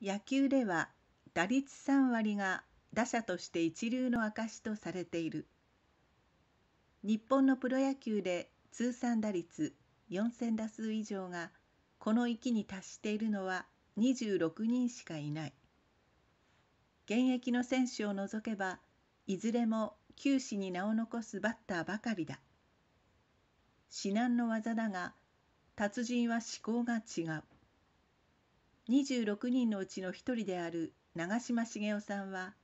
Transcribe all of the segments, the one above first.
野球では打率3割が打者として一流の証とされている日本のプロ野球で通算打率4000打数以上がこの域に達しているのは26人しかいない現役の選手を除けばいずれも球史に名を残すバッターばかりだ至難の技だが達人は思考が違う26人のうちの一人である長嶋茂雄さんは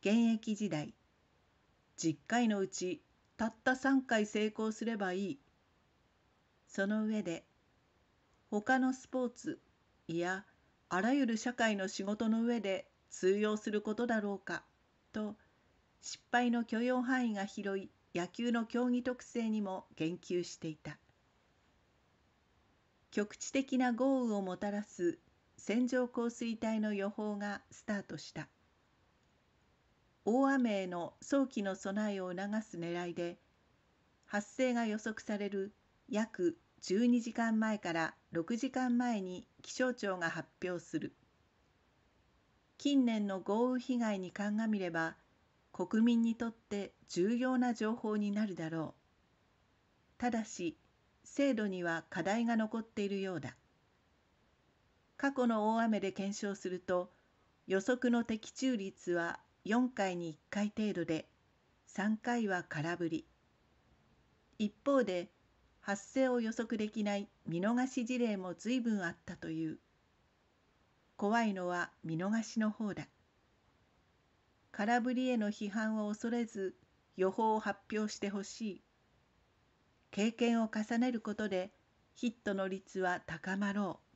現役時代10回のうちたった3回成功すればいいその上で他のスポーツいやあらゆる社会の仕事の上で通用することだろうかと失敗の許容範囲が広い野球の競技特性にも言及していた局地的な豪雨をもたらす線状降水帯の予報がスタートした大雨への早期の備えを促す狙いで発生が予測される約12時間前から6時間前に気象庁が発表する近年の豪雨被害に鑑みれば国民にとって重要な情報になるだろうただし制度には課題が残っているようだ過去の大雨で検証すると予測の的中率は4回に1回程度で3回は空振り一方で発生を予測できない見逃し事例も随分あったという怖いのは見逃しの方だ空振りへの批判を恐れず予報を発表してほしい経験を重ねることでヒットの率は高まろう